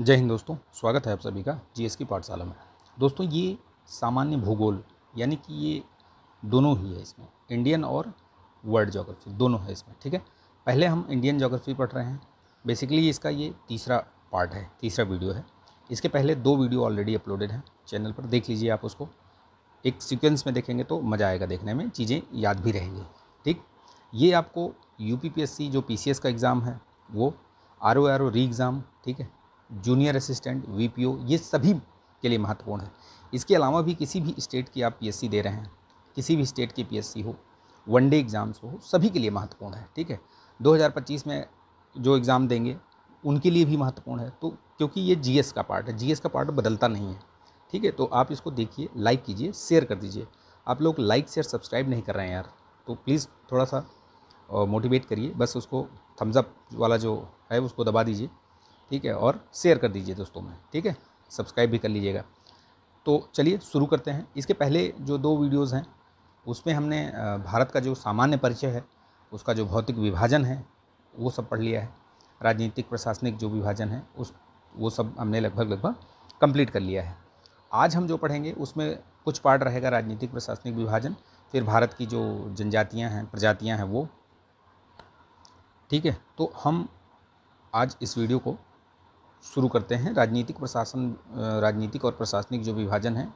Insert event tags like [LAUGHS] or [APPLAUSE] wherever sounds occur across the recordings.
जय हिंद दोस्तों स्वागत है आप सभी का जीएस की पाठशाला में दोस्तों ये सामान्य भूगोल यानी कि ये दोनों ही है इसमें इंडियन और वर्ल्ड ज्योग्राफी दोनों है इसमें ठीक है पहले हम इंडियन ज्योग्राफी पढ़ रहे हैं बेसिकली इसका ये तीसरा पार्ट है तीसरा वीडियो है इसके पहले दो वीडियो ऑलरेडी अपलोडेड हैं चैनल पर देख लीजिए आप उसको एक सिक्वेंस में देखेंगे तो मज़ा आएगा देखने में चीज़ें याद भी रहेंगी ठीक ये आपको यू जो पी का एग्ज़ाम है वो आर ओ री एग्ज़ाम ठीक है जूनियर असिस्टेंट वी ये सभी के लिए महत्वपूर्ण है इसके अलावा भी किसी भी स्टेट की आप पी दे रहे हैं किसी भी स्टेट की पी हो वनडे एग्ज़ाम्स हो सभी के लिए महत्वपूर्ण है ठीक है 2025 में जो एग्ज़ाम देंगे उनके लिए भी महत्वपूर्ण है तो क्योंकि ये जी का पार्ट है जी का पार्ट बदलता नहीं है ठीक है तो आप इसको देखिए लाइक कीजिए शेयर कर दीजिए आप लोग लाइक शेयर सब्सक्राइब नहीं कर रहे हैं यार तो प्लीज़ थोड़ा सा मोटिवेट करिए बस उसको थम्सअप वाला जो है उसको दबा दीजिए ठीक है और शेयर कर दीजिए दोस्तों में ठीक है सब्सक्राइब भी कर लीजिएगा तो चलिए शुरू करते हैं इसके पहले जो दो वीडियोज़ हैं उसमें हमने भारत का जो सामान्य परिचय है उसका जो भौतिक विभाजन है वो सब पढ़ लिया है राजनीतिक प्रशासनिक जो विभाजन है उस वो सब हमने लगभग लगभग कंप्लीट कर लिया है आज हम जो पढ़ेंगे उसमें कुछ पार्ट रहेगा राजनीतिक प्रशासनिक विभाजन फिर भारत की जो जनजातियां हैं प्रजातियां हैं वो ठीक है तो हम आज इस वीडियो को शुरू करते हैं राजनीतिक प्रशासन राजनीतिक और प्रशासनिक जो विभाजन है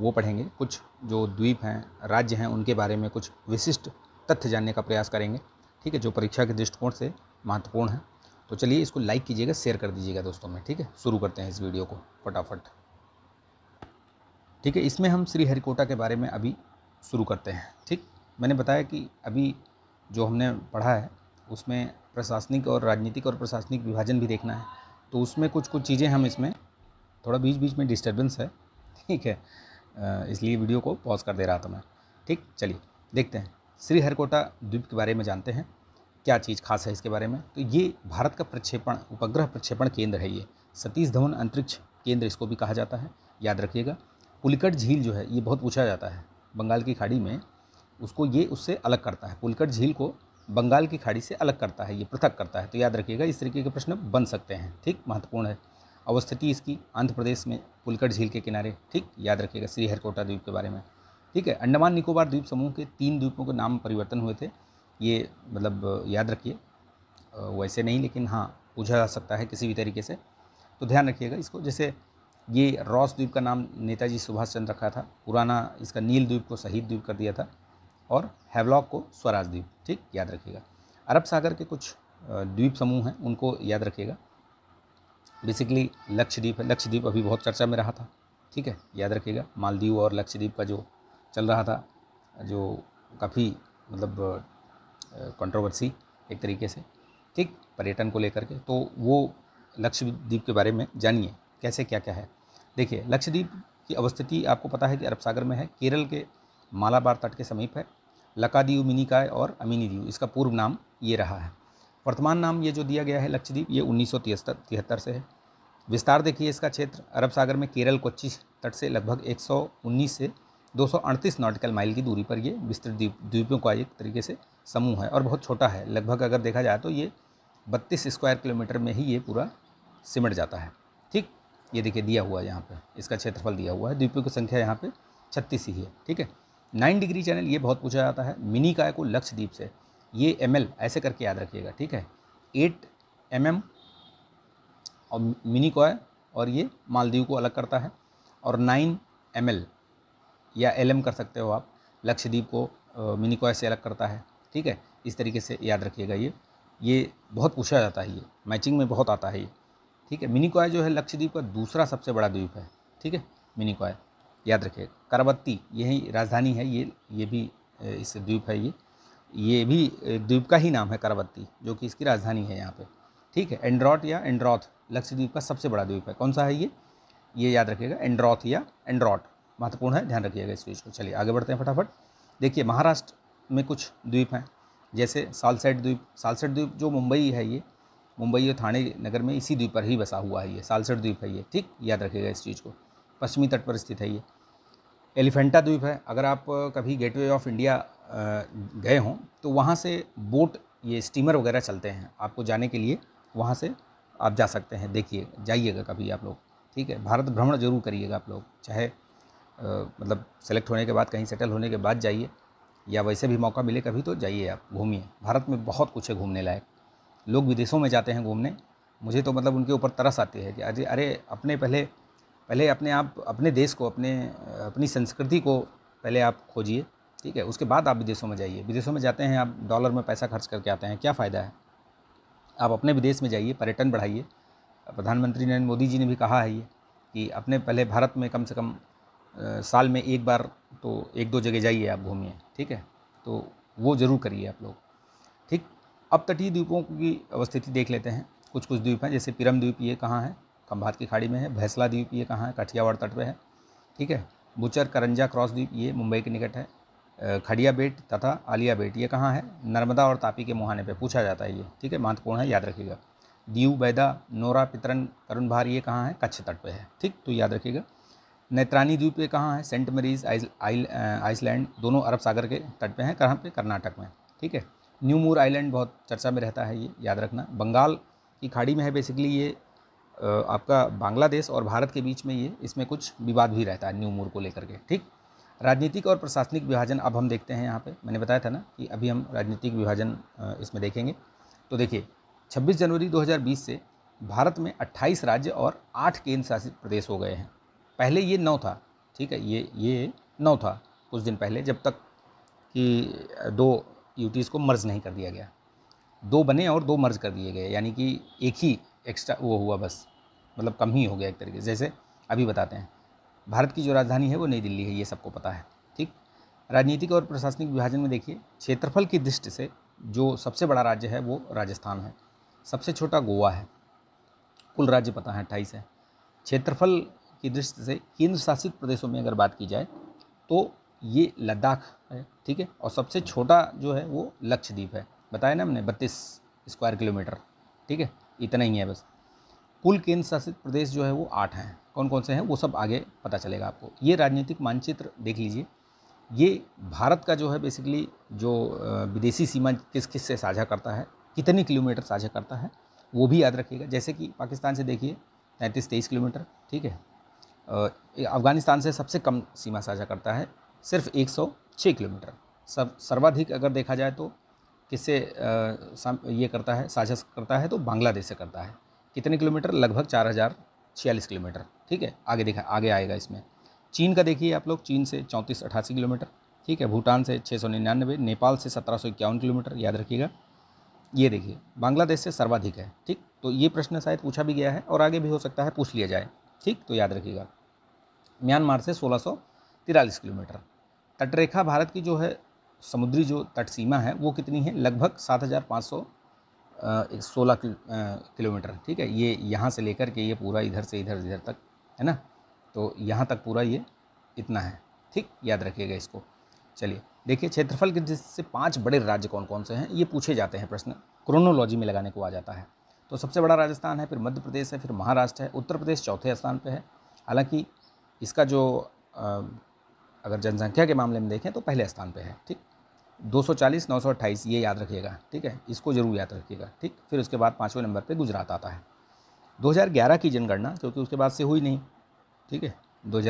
वो पढ़ेंगे कुछ जो द्वीप हैं राज्य हैं उनके बारे में कुछ विशिष्ट तथ्य जानने का प्रयास करेंगे ठीक है जो परीक्षा के दृष्टिकोण से महत्वपूर्ण है तो चलिए इसको लाइक कीजिएगा शेयर कर दीजिएगा दोस्तों में ठीक है शुरू करते हैं इस वीडियो को फटाफट ठीक है इसमें हम श्रीहरिकोटा के बारे में अभी शुरू करते हैं ठीक मैंने बताया कि अभी जो हमने पढ़ा है उसमें प्रशासनिक और राजनीतिक और प्रशासनिक विभाजन भी देखना है तो उसमें कुछ कुछ चीज़ें हम इसमें थोड़ा बीच बीच में डिस्टर्बेंस है ठीक है इसलिए वीडियो को पॉज कर दे रहा था मैं ठीक चलिए देखते हैं श्री हरकोटा द्वीप के बारे में जानते हैं क्या चीज़ खास है इसके बारे में तो ये भारत का प्रक्षेपण उपग्रह प्रक्षेपण केंद्र है ये सतीश धवन अंतरिक्ष केंद्र इसको भी कहा जाता है याद रखिएगा पुलिकट झील जो है ये बहुत पूछा जाता है बंगाल की खाड़ी में उसको ये उससे अलग करता है पुलकट झील को बंगाल की खाड़ी से अलग करता है ये पृथक करता है तो याद रखिएगा इस तरीके के प्रश्न बन सकते हैं ठीक महत्वपूर्ण है अवस्थिति इसकी आंध्र प्रदेश में पुलकट झील के किनारे ठीक याद रखिएगा श्रीहरकोटा द्वीप के बारे में ठीक है अंडमान निकोबार द्वीप समूह के तीन द्वीपों के नाम परिवर्तन हुए थे ये मतलब याद रखिए वैसे नहीं लेकिन हाँ पूछा जा सकता है किसी भी तरीके से तो ध्यान रखिएगा इसको जैसे ये रॉस द्वीप का नाम नेताजी सुभाष चंद्र रखा था पुराना इसका नील द्वीप को शहीद द्वीप कर दिया था और हैवलॉक को स्वराज द्वीप ठीक याद रखिएगा अरब सागर के कुछ द्वीप समूह हैं उनको याद रखिएगा बेसिकली लक्षद्वीप है लक्षद्वीप अभी बहुत चर्चा में रहा था ठीक है याद रखिएगा मालदीव और लक्षद्वीप का जो चल रहा था जो काफ़ी मतलब कंट्रोवर्सी एक तरीके से ठीक पर्यटन को लेकर के तो वो लक्षद्वीप के बारे में जानिए कैसे क्या क्या है देखिए लक्षद्वीप की अवस्थिति आपको पता है कि अरब सागर में है केरल के मालाबार तट के समीप है लकादीव मिनिकाय और अमीनी दीव इसका पूर्व नाम ये रहा है वर्तमान नाम ये जो दिया गया है लक्षद्वीप ये उन्नीस तिहत्तर से है विस्तार देखिए इसका क्षेत्र अरब सागर में केरल कोच्चि तट से लगभग 119 से 238 नॉटिकल माइल की दूरी पर ये विस्तृत द्वीप द्वीपों का एक तरीके से समूह है और बहुत छोटा है लगभग अगर देखा जाए तो ये बत्तीस स्क्वायर किलोमीटर में ही ये पूरा सिमट जाता है ठीक ये देखिए दिया हुआ है यहाँ पर इसका क्षेत्रफल दिया हुआ है द्वीपों की संख्या यहाँ पर छत्तीस ही है ठीक है नाइन डिग्री चैनल ये बहुत पूछा जाता है मिनी काय को लक्षद्वीप से ये एम ऐसे करके याद रखिएगा ठीक है एट एम mm और मिनी कॉय और ये मालदीव को अलग करता है और नाइन एम या एल कर सकते हो आप लक्षद्वीप को मिनी कॉय से अलग करता है ठीक है इस तरीके से याद रखिएगा ये ये बहुत पूछा जाता है ये मैचिंग में बहुत आता है ये ठीक है मिनी कॉय जो है लक्षद्वीप का दूसरा सबसे बड़ा द्वीप है ठीक है मिनी कॉय याद रखिएगा करबत्ती यही राजधानी है ये ये भी इस द्वीप है ये ये भी द्वीप का ही नाम है करबत्ती जो कि इसकी राजधानी है यहाँ पे ठीक है एंड्रॉट या एंड्रॉथ लक्षद्वीप का सबसे बड़ा द्वीप है कौन सा है ये ये याद रखिएगा एंड्रॉथ या एंड्रॉट महत्वपूर्ण है ध्यान रखिएगा इस चीज़ को चलिए आगे बढ़ते हैं फटाफट देखिए महाराष्ट्र में कुछ द्वीप हैं जैसे सालसेट द्वीप सालसेट द्वीप जो मुंबई है ये मुंबई और थाने नगर में इसी द्वीप पर ही बसा हुआ है ये सालसेट द्वीप है ये ठीक याद रखिएगा इस चीज़ को पश्चिमी तट पर स्थित है ये एलिफेंटा द्वीप है अगर आप कभी गेटवे ऑफ इंडिया गए हों तो वहाँ से बोट ये स्टीमर वगैरह चलते हैं आपको जाने के लिए वहाँ से आप जा सकते हैं देखिए जाइएगा कभी आप लोग ठीक है भारत भ्रमण जरूर करिएगा आप लोग चाहे आ, मतलब सेलेक्ट होने के बाद कहीं सेटल होने के बाद जाइए या वैसे भी मौका मिले कभी तो जाइए आप घूमिए भारत में बहुत कुछ है घूमने लायक लोग विदेशों में जाते हैं घूमने मुझे तो मतलब उनके ऊपर तरस आती है कि अरे अरे अपने पहले पहले अपने आप अपने देश को अपने अपनी संस्कृति को पहले आप खोजिए ठीक है उसके बाद आप विदेशों में जाइए विदेशों में जाते हैं आप डॉलर में पैसा खर्च करके आते हैं क्या फ़ायदा है आप अपने विदेश में जाइए पर्यटन बढ़ाइए प्रधानमंत्री नरेंद्र मोदी जी ने भी कहा है ये कि अपने पहले भारत में कम से कम साल में एक बार तो एक दो जगह जाइए आप घूमिए ठीक है तो वो ज़रूर करिए आप लोग ठीक अब तटीय द्वीपों की अवस्थिति देख लेते हैं कुछ कुछ द्वीप हैं जैसे पिरम द्वीप ये कहाँ है खम्भात की खाड़ी में है भैंसला द्वीप ये कहाँ है काठियावाड़ तट पर है ठीक है बुचर करंजा क्रॉस द्वीप ये मुंबई के निकट है खड़िया बेट तथा आलिया बेट ये कहाँ है नर्मदा और तापी के मुहाने पे पूछा जाता है ये ठीक है महत्वपूर्ण है याद रखिएगा दीव बैदा नोरा पितरन करुण भार ये कहाँ है कच्छ तट पे है ठीक तो याद रखिएगा नेत्रानी द्वीप ये कहाँ है सेंट मरीज आइसलैंड दोनों अरब सागर के तट पे हैं कहाँ पे कर्नाटक में ठीक है न्यू मूर आइलैंड बहुत चर्चा में रहता है ये याद रखना बंगाल की खाड़ी में है बेसिकली ये आपका बांग्लादेश और भारत के बीच में ये इसमें कुछ विवाद भी रहता है न्यू मूर को लेकर के ठीक राजनीतिक और प्रशासनिक विभाजन अब हम देखते हैं यहाँ पे मैंने बताया था ना कि अभी हम राजनीतिक विभाजन इसमें देखेंगे तो देखिए 26 जनवरी 2020 से भारत में 28 राज्य और 8 केंद्र शासित प्रदेश हो गए हैं पहले ये नौ था ठीक है ये ये नौ था कुछ दिन पहले जब तक कि दो यूटीज़ को मर्ज नहीं कर दिया गया दो बने और दो मर्ज कर दिए गए यानी कि एक ही एक्स्ट्रा वो हुआ बस मतलब कम ही हो गया एक तरीके से जैसे अभी बताते हैं भारत की जो राजधानी है वो नई दिल्ली है ये सबको पता है ठीक राजनीतिक और प्रशासनिक विभाजन में देखिए क्षेत्रफल की दृष्टि से जो सबसे बड़ा राज्य है वो राजस्थान है सबसे छोटा गोवा है कुल राज्य पता है अट्ठाईस है क्षेत्रफल की दृष्टि से केंद्र शासित प्रदेशों में अगर बात की जाए तो ये लद्दाख है ठीक है और सबसे छोटा जो है वो लक्षद्वीप है बताया ना हमने बत्तीस स्क्वायर किलोमीटर ठीक है इतना ही है बस कुल केंद्र शासित प्रदेश जो है वो आठ हैं कौन कौन से हैं वो सब आगे पता चलेगा आपको ये राजनीतिक मानचित्र देख लीजिए ये भारत का जो है बेसिकली जो विदेशी सीमा किस किस से साझा करता है कितने किलोमीटर साझा करता है वो भी याद रखिएगा जैसे कि पाकिस्तान से देखिए तैंतीस तेईस किलोमीटर ठीक है अफ़गानिस्तान से सबसे कम सीमा साझा करता है सिर्फ एक किलोमीटर सब सर्वाधिक अगर देखा जाए तो किससे ये करता है साझा करता है तो बांग्लादेश से करता है कितने किलोमीटर लगभग चार हज़ार छियालीस किलोमीटर ठीक है आगे देखा आगे आएगा इसमें चीन का देखिए आप लोग चीन से चौंतीस अठासी किलोमीटर ठीक है भूटान से छः सौ निन्यानवे नेपाल से सत्रह सौ इक्यावन किलोमीटर याद रखिएगा ये देखिए बांग्लादेश से सर्वाधिक है ठीक तो ये प्रश्न शायद पूछा भी गया है और आगे भी हो सकता है पूछ लिया जाए ठीक तो याद रखिएगा म्यांमार से सोलह सौ तिरालीस किलोमीटर तटरेखा भारत की जो है समुद्री जो तट सीमा है वो कितनी है लगभग सात हज़ार पाँच सौ सोलह किलोमीटर ठीक है ये यहाँ से लेकर के ये पूरा इधर से इधर इधर तक है ना तो यहाँ तक पूरा ये इतना है ठीक याद रखिएगा इसको चलिए देखिए क्षेत्रफल के जिससे पांच बड़े राज्य कौन कौन से हैं ये पूछे जाते हैं प्रश्न क्रोनोलॉजी में लगाने को आ जाता है तो सबसे बड़ा राजस्थान है फिर मध्य प्रदेश है फिर महाराष्ट्र है उत्तर प्रदेश चौथे स्थान पर है हालाँकि इसका जो अगर जनसंख्या के मामले में देखें तो पहले स्थान पर है ठीक दो सौ चालीस नौ सौ अट्ठाईस ये याद रखिएगा ठीक है इसको ज़रूर याद रखिएगा ठीक फिर उसके बाद पाँचवें नंबर पर गुजरात आता है दो की जनगणना क्योंकि उसके बाद से हुई नहीं ठीक है दो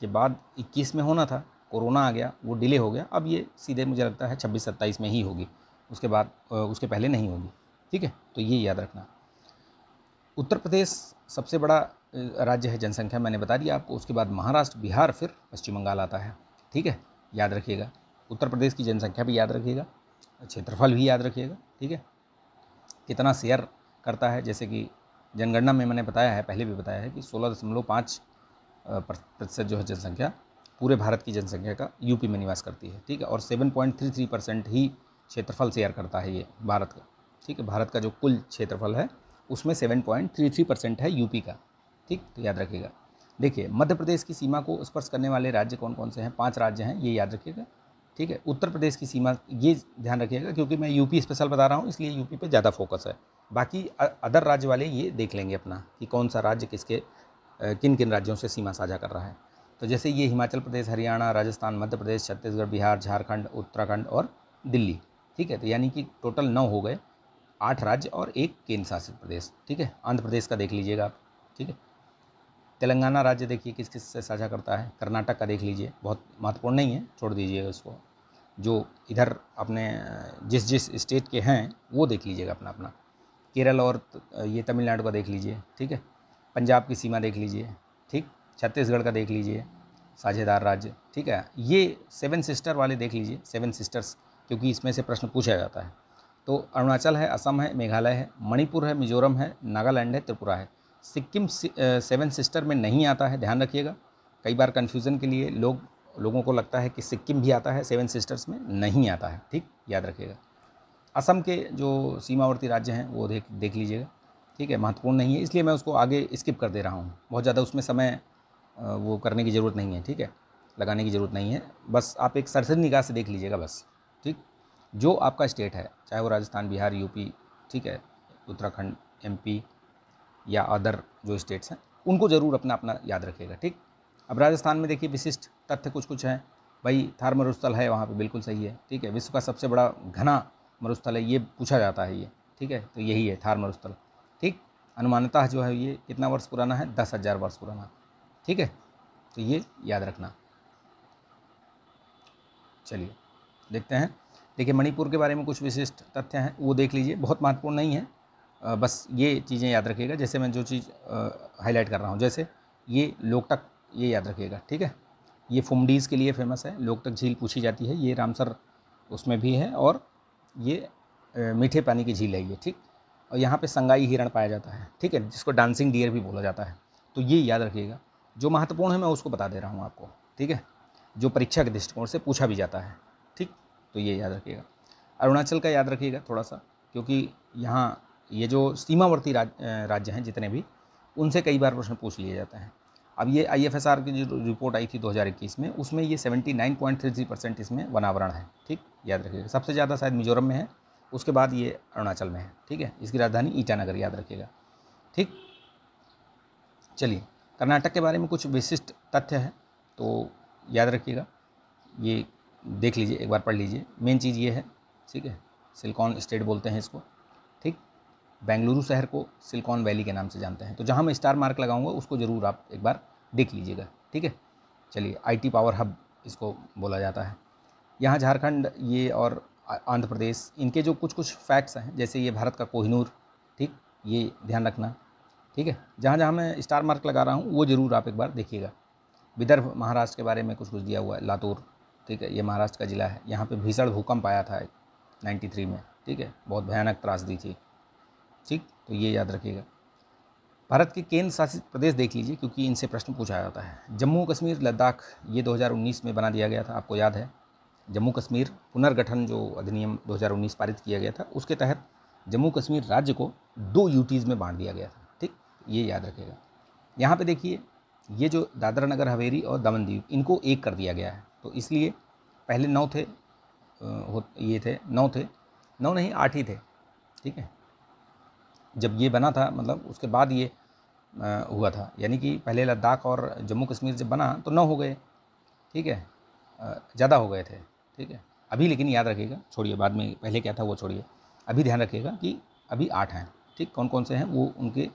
के बाद इक्कीस में होना था कोरोना आ गया वो डिले हो गया अब ये सीधे मुझे लगता है छब्बीस सत्ताईस में ही होगी उसके बाद उसके पहले नहीं होगी ठीक है तो ये याद रखना उत्तर प्रदेश सबसे बड़ा राज्य है जनसंख्या मैंने बता दिया आपको उसके बाद महाराष्ट्र बिहार फिर पश्चिम बंगाल आता है ठीक है याद रखिएगा उत्तर प्रदेश की जनसंख्या भी याद रखिएगा क्षेत्रफल भी याद रखिएगा ठीक है कितना शेयर करता है जैसे कि जनगणना में मैंने बताया है पहले भी बताया है कि सोलह दशमलव पाँच प्रतिशत जो है जनसंख्या पूरे भारत की जनसंख्या का यूपी में निवास करती है ठीक है और seven point three three percent ही क्षेत्रफल शेयर करता है ये भारत का ठीक है भारत का जो कुल क्षेत्रफल है उसमें seven point three three percent है यूपी का ठीक तो याद रखिएगा देखिए मध्य प्रदेश की सीमा को स्पर्श करने वाले राज्य कौन कौन से हैं पाँच राज्य हैं ये याद रखिएगा ठीक है उत्तर प्रदेश की सीमा ये ध्यान रखिएगा क्योंकि मैं यूपी स्पेशल बता रहा हूँ इसलिए यूपी पे ज़्यादा फोकस है बाकी अदर राज्य वाले ये देख लेंगे अपना कि कौन सा राज्य किसके किन किन राज्यों से सीमा साझा कर रहा है तो जैसे ये हिमाचल प्रदेश हरियाणा राजस्थान मध्य प्रदेश छत्तीसगढ़ बिहार झारखंड उत्तराखंड और दिल्ली ठीक है तो यानी कि टोटल नौ हो गए आठ राज्य और एक केंद्र शासित प्रदेश ठीक है आंध्र प्रदेश का देख लीजिएगा आप ठीक है तेलंगाना राज्य देखिए किस किस से साझा करता है कर्नाटक का देख लीजिए बहुत महत्वपूर्ण नहीं है छोड़ दीजिएगा उसको जो इधर अपने जिस जिस स्टेट के हैं वो देख लीजिएगा अपना अपना केरल और ये तमिलनाडु का देख लीजिए ठीक है पंजाब की सीमा देख लीजिए ठीक छत्तीसगढ़ का देख लीजिए साझेदार राज्य ठीक है ये सेवन सिस्टर वाले देख लीजिए सेवन सिस्टर्स क्योंकि इसमें से प्रश्न पूछा जाता है तो अरुणाचल है असम है मेघालय है मणिपुर है मिजोरम है नागालैंड है त्रिपुरा है सिक्किम सेवन सिस्टर में नहीं आता है ध्यान रखिएगा कई बार कन्फ्यूज़न के लिए लोग लोगों को लगता है कि सिक्किम भी आता है सेवन सिस्टर्स में नहीं आता है ठीक याद रखिएगा असम के जो सीमावर्ती राज्य हैं वो देख देख लीजिएगा ठीक है महत्वपूर्ण नहीं है इसलिए मैं उसको आगे स्किप कर दे रहा हूँ बहुत ज़्यादा उसमें समय वो करने की ज़रूरत नहीं है ठीक है लगाने की ज़रूरत नहीं है बस आप एक सरसरी निगाह से देख लीजिएगा बस ठीक जो आपका स्टेट है चाहे वो राजस्थान बिहार यूपी ठीक है उत्तराखंड एमपी या अदर जो स्टेट्स हैं उनको ज़रूर अपना अपना याद रखिएगा ठीक अब राजस्थान में देखिए विशिष्ट तथ्य कुछ कुछ हैं भाई थार मरुस्थल है वहाँ पे बिल्कुल सही है ठीक है विश्व का सबसे बड़ा घना मरुस्थल है ये पूछा जाता है ये ठीक है तो यही है थार मरुस्थल ठीक अनुमानता जो है ये कितना वर्ष पुराना है दस हज़ार वर्ष पुराना ठीक है तो ये याद रखना चलिए देखते हैं देखिए मणिपुर के बारे में कुछ विशिष्ट तथ्य हैं वो देख लीजिए बहुत महत्वपूर्ण नहीं है बस ये चीज़ें याद रखिएगा जैसे मैं जो चीज़ हाईलाइट कर रहा हूँ जैसे ये लोकटक ये याद रखिएगा ठीक है ये फुमडीज़ के लिए फेमस है लोकटक झील पूछी जाती है ये रामसर उसमें भी है और ये मीठे पानी की झील है ये ठीक और यहाँ पे संगाई हिरण पाया जाता है ठीक है जिसको डांसिंग डियर भी बोला जाता है तो ये याद रखिएगा जो महत्वपूर्ण है मैं उसको बता दे रहा हूँ आपको ठीक है जो परीक्षा के दृष्टिकोण से पूछा भी जाता है ठीक तो ये याद रखिएगा अरुणाचल का याद रखिएगा थोड़ा सा क्योंकि यहाँ ये जो सीमावर्ती राज, राज्य हैं जितने भी उनसे कई बार प्रश्न पूछ लिए जाते हैं अब ये आई एफ एस आर की जो रिपोर्ट आई थी 2021 में उसमें ये 79.33 परसेंट इसमें वनावरण है ठीक याद रखिएगा सबसे ज़्यादा शायद मिजोरम में है उसके बाद ये अरुणाचल में है ठीक है इसकी राजधानी ईटानगर याद रखिएगा ठीक चलिए कर्नाटक के बारे में कुछ विशिष्ट तथ्य है तो याद रखिएगा ये देख लीजिए एक बार पढ़ लीजिए मेन चीज़ ये है ठीक है सिलकॉन स्टेट बोलते हैं इसको बेंगलुरु शहर को सिलिकॉन वैली के नाम से जानते हैं तो जहाँ मैं स्टार मार्क लगाऊंगा उसको ज़रूर आप एक बार देख लीजिएगा ठीक है चलिए आईटी पावर हब इसको बोला जाता है यहाँ झारखंड ये और आंध्र प्रदेश इनके जो कुछ कुछ फैक्ट्स हैं जैसे ये भारत का कोहिनूर ठीक ये ध्यान रखना ठीक है जहाँ जहाँ मैं स्टार मार्क लगा रहा हूँ वो ज़रूर आप एक बार देखिएगा विदर्भ महाराष्ट्र के बारे में कुछ कुछ दिया हुआ है लातूर ठीक है ये महाराष्ट्र का ज़िला है यहाँ पर भीषण भूकंप आया था नाइन्टी में ठीक है बहुत भयानक त्रास दी थी ठीक तो ये याद रखिएगा भारत के केंद्र शासित प्रदेश देख लीजिए क्योंकि इनसे प्रश्न पूछा जाता है जम्मू कश्मीर लद्दाख ये 2019 में बना दिया गया था आपको याद है जम्मू कश्मीर पुनर्गठन जो अधिनियम 2019 पारित किया गया था उसके तहत जम्मू कश्मीर राज्य को दो यूटीज़ में बांट दिया गया था ठीक ये याद रखिएगा यहाँ पे देखिए ये जो दादरा नगर हवेली और दमन दीव इनको एक कर दिया गया है तो इसलिए पहले नौ थे ये थे नौ थे नौ नहीं आठ ही थे ठीक है जब ये बना था मतलब उसके बाद ये हुआ था यानी कि पहले लद्दाख और जम्मू कश्मीर जब बना तो नौ हो गए ठीक है ज़्यादा हो गए थे ठीक है अभी लेकिन याद रखिएगा छोड़िए बाद में पहले क्या था वो छोड़िए अभी ध्यान रखिएगा कि अभी आठ हैं ठीक कौन कौन से हैं वो उनके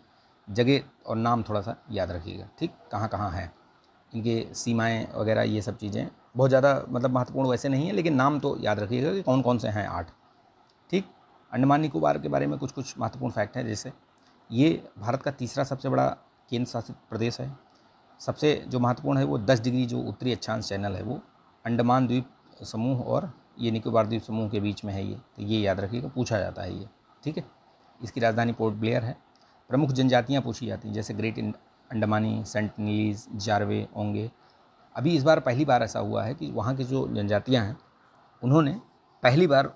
जगह और नाम थोड़ा सा याद रखिएगा ठीक कहाँ कहाँ हैं इनके सीमाएं वगैरह ये सब चीज़ें बहुत ज़्यादा मतलब महत्वपूर्ण वैसे नहीं है लेकिन नाम तो याद रखिएगा कि कौन कौन से हैं आठ अंडमान निकोबार के बारे में कुछ कुछ महत्वपूर्ण फैक्ट हैं जैसे ये भारत का तीसरा सबसे बड़ा केंद्र शासित प्रदेश है सबसे जो महत्वपूर्ण है वो दस डिग्री जो उत्तरी अच्छांश चैनल है वो अंडमान द्वीप समूह और ये निकोबार द्वीप समूह के बीच में है ये तो ये याद रखिएगा पूछा जाता है ये ठीक है इसकी राजधानी पोर्ट ब्लेयर है प्रमुख जनजातियाँ पूछी जाती हैं जैसे ग्रेट अंडमानी सेंट नीलीज जारवे ओंगे अभी इस बार पहली बार ऐसा हुआ है कि वहाँ की जो जनजातियाँ हैं उन्होंने पहली बार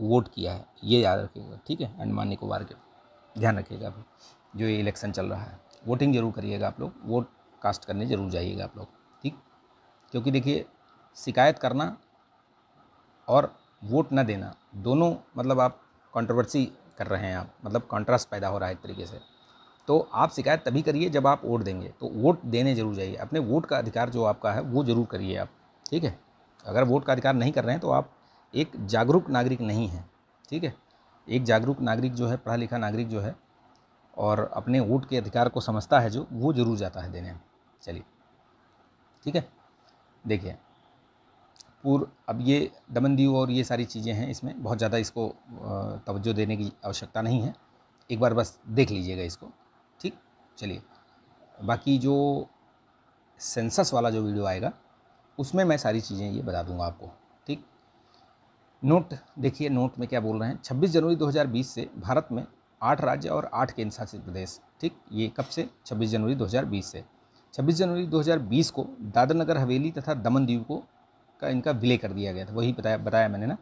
वोट किया है ये याद रखिएगा ठीक है अंडमान निकोबार के ध्यान रखिएगा अभी जो ये इलेक्शन चल रहा है वोटिंग जरूर करिएगा आप लोग वोट कास्ट करने जरूर जाइएगा आप लोग ठीक क्योंकि देखिए शिकायत करना और वोट ना देना दोनों मतलब आप कंट्रोवर्सी कर रहे हैं आप मतलब कॉन्ट्रास्ट पैदा हो रहा है एक तरीके से तो आप शिकायत तभी करिए जब आप वोट देंगे तो वोट देने जरूर जाइए अपने वोट का अधिकार जो आपका है वो जरूर करिए आप ठीक है अगर वोट का अधिकार नहीं कर रहे हैं तो आप एक जागरूक नागरिक नहीं है ठीक है एक जागरूक नागरिक जो है पढ़ा लिखा नागरिक जो है और अपने वोट के अधिकार को समझता है जो वो ज़रूर जाता है देने चलिए ठीक है देखिए पूर्व अब ये दीव और ये सारी चीज़ें हैं इसमें बहुत ज़्यादा इसको तवज्जो देने की आवश्यकता नहीं है एक बार बस देख लीजिएगा इसको ठीक चलिए बाकी जो सेंसस वाला जो वीडियो आएगा उसमें मैं सारी चीज़ें ये बता दूंगा आपको नोट देखिए नोट में क्या बोल रहे हैं 26 जनवरी 2020 से भारत में आठ राज्य और आठ केंद्र शासित प्रदेश ठीक ये कब से 26 जनवरी 2020 से 26 जनवरी 2020 को दादर नगर हवेली तथा दमन दीव को का इनका विलय कर दिया गया था वही बताया बताया मैंने ना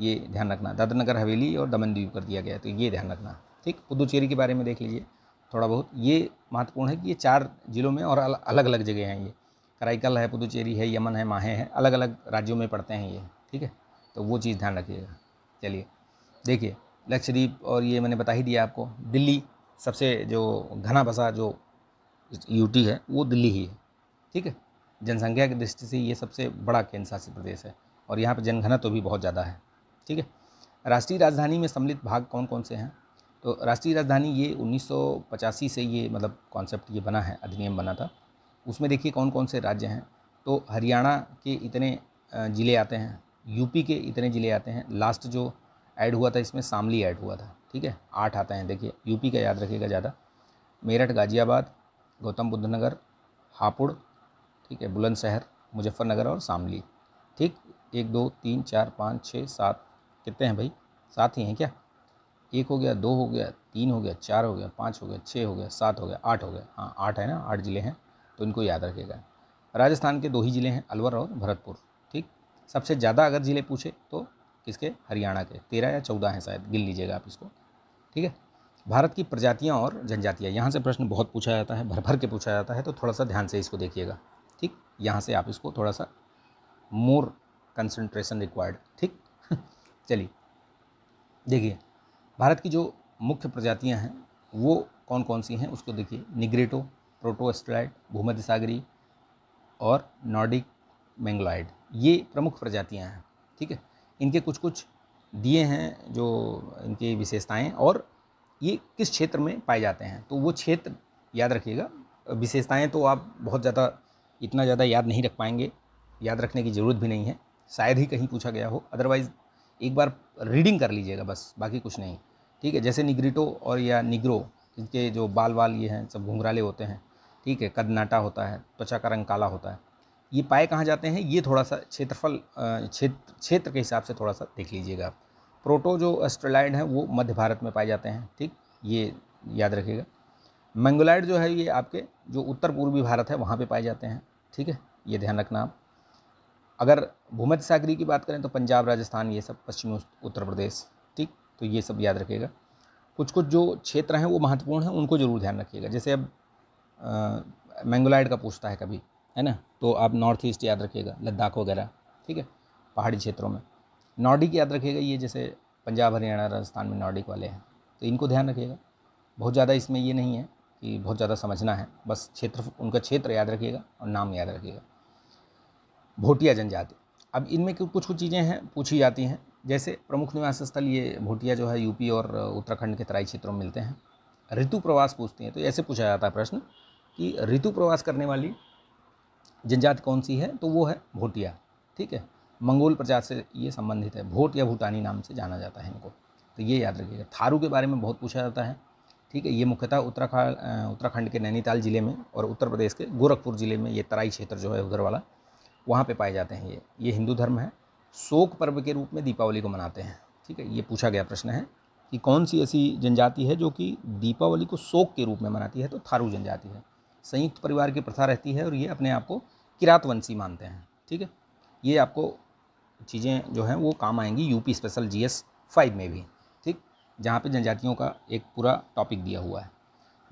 ये ध्यान रखना दादर नगर हवेली और दमन दीव कर दिया गया तो ये ध्यान रखना ठीक पुदुचेरी के बारे में देख लीजिए थोड़ा बहुत ये महत्वपूर्ण है कि ये चार जिलों में और अलग अलग जगह हैं ये कराईकल है पुदुचेरी है यमन है माहे है अलग अलग राज्यों में पड़ते हैं ये ठीक है तो वो चीज़ ध्यान रखिएगा चलिए देखिए लक्षद्वीप और ये मैंने बता ही दिया आपको दिल्ली सबसे जो घना बसा जो यूटी है वो दिल्ली ही है ठीक है जनसंख्या की दृष्टि से ये सबसे बड़ा केंद्र शासित प्रदेश है और यहाँ पर जनघना तो भी बहुत ज़्यादा है ठीक है राष्ट्रीय राजधानी में सम्मिलित भाग कौन कौन से हैं तो राष्ट्रीय राजधानी ये उन्नीस से ये मतलब कॉन्सेप्ट ये बना है अधिनियम बना था उसमें देखिए कौन कौन से राज्य हैं तो हरियाणा के इतने ज़िले आते हैं यूपी के इतने ज़िले आते हैं लास्ट जो ऐड हुआ था इसमें शामली ऐड हुआ था ठीक है आठ आता है देखिए यूपी का याद रखिएगा ज़्यादा मेरठ गाज़ियाबाद गौतम बुद्ध नगर हापुड़ ठीक है बुलंदशहर मुजफ्फरनगर और शामली ठीक एक दो तीन चार पाँच छः सात कितने हैं भाई सात ही हैं क्या एक हो गया दो हो गया तीन हो गया चार हो गया पाँच हो गया छः हो गया सात हो गया आठ हो गया हाँ आठ है ना आठ ज़िले हैं तो इनको याद रखिएगा राजस्थान के दो ही ज़िले हैं अलवर और भरतपुर सबसे ज़्यादा अगर ज़िले पूछे तो किसके हरियाणा के तेरह या चौदह हैं शायद गिन लीजिएगा आप इसको ठीक है भारत की प्रजातियाँ और जनजातियाँ यहाँ से प्रश्न बहुत पूछा जाता है भर भर के पूछा जाता है तो थोड़ा सा ध्यान से इसको देखिएगा ठीक यहाँ से आप इसको थोड़ा सा मोर कंसनट्रेशन रिक्वायर्ड ठीक [LAUGHS] चलिए देखिए भारत की जो मुख्य प्रजातियाँ हैं वो कौन कौन सी हैं उसको देखिए निग्रेटो प्रोटोस्ट्राइड भूमध्य सागरी और नॉर्डिक बेंगलॉइड ये प्रमुख प्रजातियाँ हैं ठीक है इनके कुछ कुछ दिए हैं जो इनकी विशेषताएँ और ये किस क्षेत्र में पाए जाते हैं तो वो क्षेत्र याद रखिएगा विशेषताएँ तो आप बहुत ज़्यादा इतना ज़्यादा याद नहीं रख पाएंगे याद रखने की ज़रूरत भी नहीं है शायद ही कहीं पूछा गया हो अदरवाइज़ एक बार रीडिंग कर लीजिएगा बस बाकी कुछ नहीं ठीक है जैसे निग्रिटो और या निग्रो इनके जो बाल वाल ये हैं सब घुंघराले होते हैं ठीक है कदनाटा होता है त्वचा का रंग काला होता है ये पाए कहाँ जाते हैं ये थोड़ा सा क्षेत्रफल क्षेत्र क्षेत्र के हिसाब से थोड़ा सा देख लीजिएगा प्रोटो जो एस्ट्रोलाइड हैं वो मध्य भारत में पाए जाते हैं ठीक ये याद रखिएगा मैंगोलाइड जो है ये आपके जो उत्तर पूर्वी भारत है वहाँ पे पाए जाते हैं ठीक है ये ध्यान रखना आप अगर भूमध्य सागरी की बात करें तो पंजाब राजस्थान ये सब पश्चिमी उत्तर प्रदेश ठीक तो ये सब याद रखिएगा कुछ कुछ जो क्षेत्र हैं वो महत्वपूर्ण हैं उनको ज़रूर ध्यान रखिएगा जैसे अब मैंगोलाइड का पूछता है कभी है ना तो आप नॉर्थ ईस्ट याद रखिएगा लद्दाख वगैरह ठीक है पहाड़ी क्षेत्रों में नॉर्डिक याद रखिएगा ये जैसे पंजाब हरियाणा राजस्थान में नॉर्डिक वाले हैं तो इनको ध्यान रखिएगा बहुत ज़्यादा इसमें ये नहीं है कि बहुत ज़्यादा समझना है बस क्षेत्र उनका क्षेत्र याद रखिएगा और नाम याद रखिएगा भोटिया जनजाति अब इनमें कुछ कुछ चीज़ें हैं पूछी जाती हैं जैसे प्रमुख निवास स्थल ये भोटिया जो है यूपी और उत्तराखंड के तराई क्षेत्रों में मिलते हैं ऋतु प्रवास पूछते हैं तो ऐसे पूछा जाता है प्रश्न कि ऋतु प्रवास करने वाली जनजाति कौन सी है तो वो है भोटिया ठीक है मंगोल प्रजाति से ये संबंधित है भोट या भूटानी नाम से जाना जाता है इनको तो ये याद रखिएगा थारू के बारे में बहुत पूछा जाता है ठीक है ये मुख्यतः उत्तराखंड उत्तराखंड के नैनीताल ज़िले में और उत्तर प्रदेश के गोरखपुर ज़िले में ये तराई क्षेत्र जो है उधर वाला वहाँ पे पाए जाते हैं ये ये हिंदू धर्म है शोक पर्व के रूप में दीपावली को मनाते हैं ठीक है ये पूछा गया प्रश्न है कि कौन सी ऐसी जनजाति है जो कि दीपावली को शोक के रूप में मनाती है तो थारू जनजाति है संयुक्त परिवार की प्रथा रहती है और ये अपने आप को किरातवंशी मानते हैं ठीक है ये आपको चीज़ें जो हैं वो काम आएंगी यूपी स्पेशल जीएस फाइव में भी ठीक जहाँ पे जनजातियों का एक पूरा टॉपिक दिया हुआ है